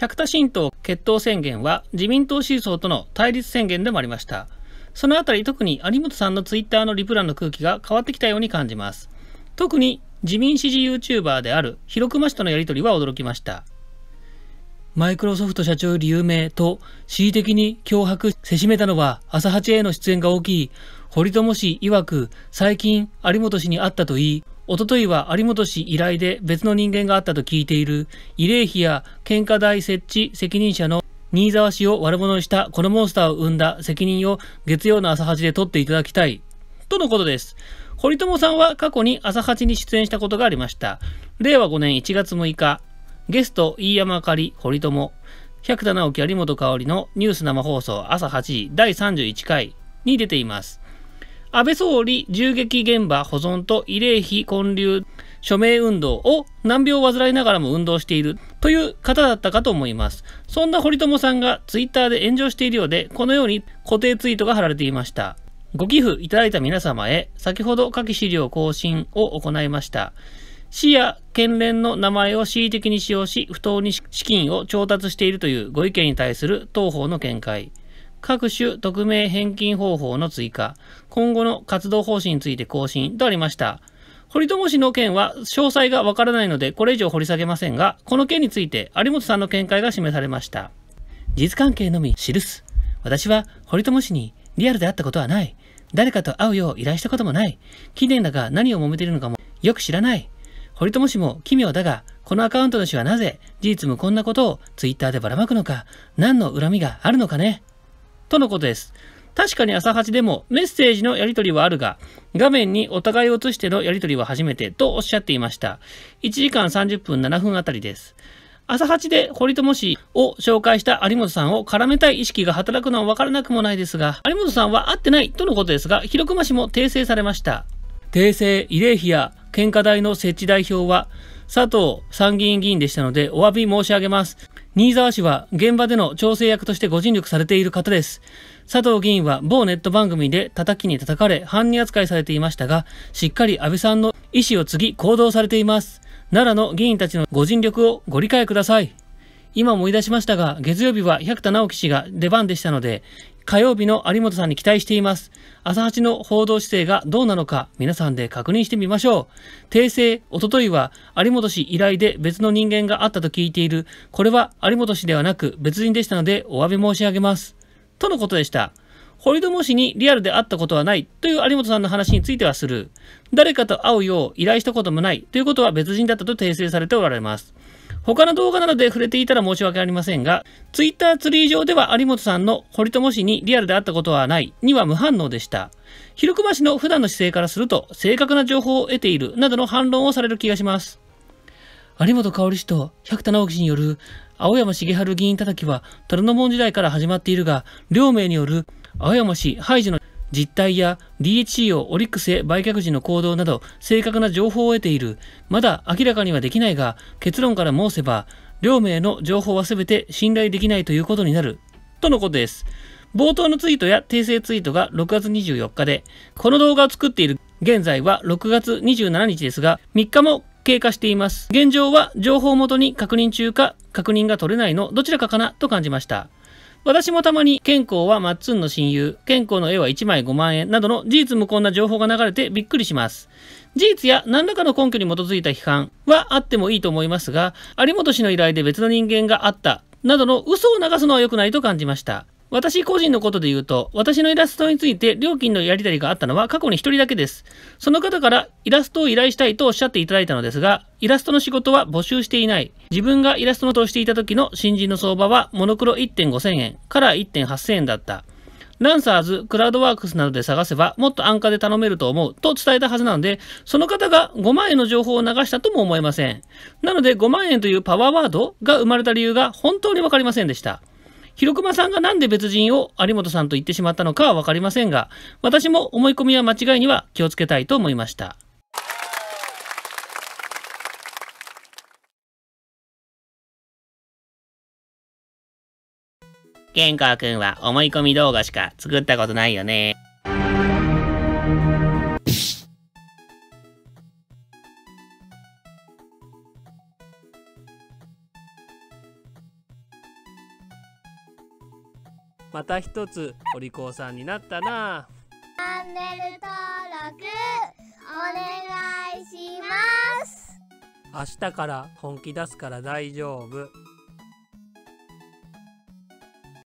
百田新党決闘宣言は自民党支持層との対立宣言でもありました。そのあたり特に有本さんのツイッターのリプランの空気が変わってきたように感じます。特に自民支持 YouTuber である広熊氏とのやりとりは驚きました。マイクロソフト社長より有名と恣意的に脅迫せしめたのは朝8への出演が大きい堀友氏曰く最近有本氏に会ったといいおとといは有本氏依頼で別の人間があったと聞いている慰霊碑や献花台設置責任者の新沢氏を悪者にしたこのモンスターを生んだ責任を月曜の朝8で取っていただきたい。とのことです。堀友さんは過去に朝8に出演したことがありました。令和5年1月6日、ゲスト飯山あり、堀友、百田直樹有本香織のニュース生放送朝8時第31回に出ています。安倍総理銃撃現場保存と慰霊碑建立署名運動を難病を患いながらも運動しているという方だったかと思います。そんな堀友さんがツイッターで炎上しているようで、このように固定ツイートが貼られていました。ご寄付いただいた皆様へ、先ほど下記資料更新を行いました。市や県連の名前を恣意的に使用し、不当に資金を調達しているというご意見に対する当方の見解。各種匿名返金方法の追加、今後の活動方針について更新とありました。堀友氏の件は詳細がわからないのでこれ以上掘り下げませんが、この件について有本さんの見解が示されました。事実関係のみ記す。私は堀友氏にリアルで会ったことはない。誰かと会うよう依頼したこともない。貴殿らが何を揉めているのかもよく知らない。堀友氏も奇妙だが、このアカウントの死はなぜ事実無根なことをツイッターでばらまくのか、何の恨みがあるのかね。とのことです。確かに朝8でもメッセージのやり取りはあるが、画面にお互いを映してのやり取りは初めてとおっしゃっていました。1時間30分7分あたりです。朝8で堀友氏を紹介した有本さんを絡めたい意識が働くのはわからなくもないですが、有本さんは会ってないとのことですが、広熊氏も訂正されました。訂正、慰霊碑や献花台の設置代表は、佐藤参議院議員でしたのでお詫び申し上げます。新沢氏は現場での調整役としてご尽力されている方です。佐藤議員は某ネット番組で叩きに叩かれ、犯人扱いされていましたが、しっかり安倍さんの意思を継ぎ行動されています。奈良の議員たちのご尽力をご理解ください。今思い出しましたが、月曜日は百田直樹氏が出番でしたので、火曜日の有本さんに期待しています。朝八の報道姿勢がどうなのか皆さんで確認してみましょう。訂正、おとといは有本氏依頼で別の人間があったと聞いている。これは有本氏ではなく別人でしたのでお詫び申し上げます。とのことでした。堀友氏にリアルで会ったことはないという有本さんの話についてはする。誰かと会うよう依頼したこともないということは別人だったと訂正されておられます。他の動画などで触れていたら申し訳ありませんが、Twitter ツリー上では有本さんの堀友氏にリアルで会ったことはないには無反応でした。広熊氏の普段の姿勢からすると、正確な情報を得ているなどの反論をされる気がします。有本香氏と百田直樹氏による青山茂春議員叩きは、虎ノ門時代から始まっているが、両名による青山氏排除の実態や DHC をオリックスへ売却時の行動など正確な情報を得ている。まだ明らかにはできないが、結論から申せば、両名の情報は全て信頼できないということになる。とのことです。冒頭のツイートや訂正ツイートが6月24日で、この動画を作っている現在は6月27日ですが、3日も経過しています。現状は情報をもとに確認中か確認が取れないのどちらかかなと感じました。私もたまに、健康はマッツンの親友、健康の絵は1枚5万円などの事実無根な情報が流れてびっくりします。事実や何らかの根拠に基づいた批判はあってもいいと思いますが、有本氏の依頼で別の人間があった、などの嘘を流すのは良くないと感じました。私個人のことで言うと、私のイラストについて料金のやり取りがあったのは過去に1人だけです。その方からイラストを依頼したいとおっしゃっていただいたのですが、イラストの仕事は募集していない。自分がイラストのとしていた時の新人の相場はモノクロ1.5000円から1 8 0 0円だった。ランサーズ、クラウドワークスなどで探せばもっと安価で頼めると思うと伝えたはずなので、その方が5万円の情報を流したとも思えません。なので5万円というパワーワードが生まれた理由が本当にわかりませんでした。広熊さんがなんで別人を有本さんと言ってしまったのかは分かりませんが、私も思い込みや間違いには気をつけたいと思いました。玄川君くんは思い込み動画しか作ったことないよね。また一つお利口さんになったなチャンネル登録お願いします明日から本気出すから大丈夫